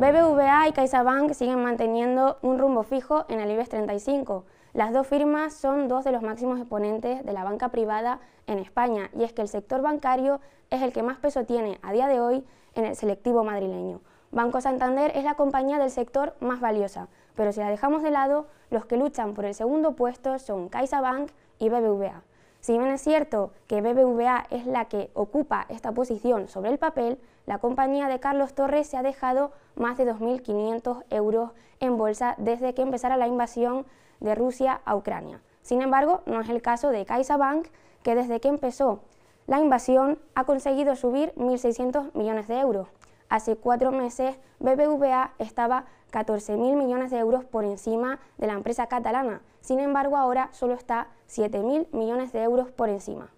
BBVA y CaixaBank siguen manteniendo un rumbo fijo en el IBEX 35. Las dos firmas son dos de los máximos exponentes de la banca privada en España y es que el sector bancario es el que más peso tiene a día de hoy en el selectivo madrileño. Banco Santander es la compañía del sector más valiosa, pero si la dejamos de lado, los que luchan por el segundo puesto son CaixaBank y BBVA. Si bien es cierto que BBVA es la que ocupa esta posición sobre el papel, la compañía de Carlos Torres se ha dejado más de 2.500 euros en bolsa desde que empezara la invasión de Rusia a Ucrania. Sin embargo, no es el caso de CaixaBank, que desde que empezó la invasión ha conseguido subir 1.600 millones de euros hace cuatro meses BBVA estaba 14.000 millones de euros por encima de la empresa catalana. Sin embargo, ahora solo está 7.000 millones de euros por encima.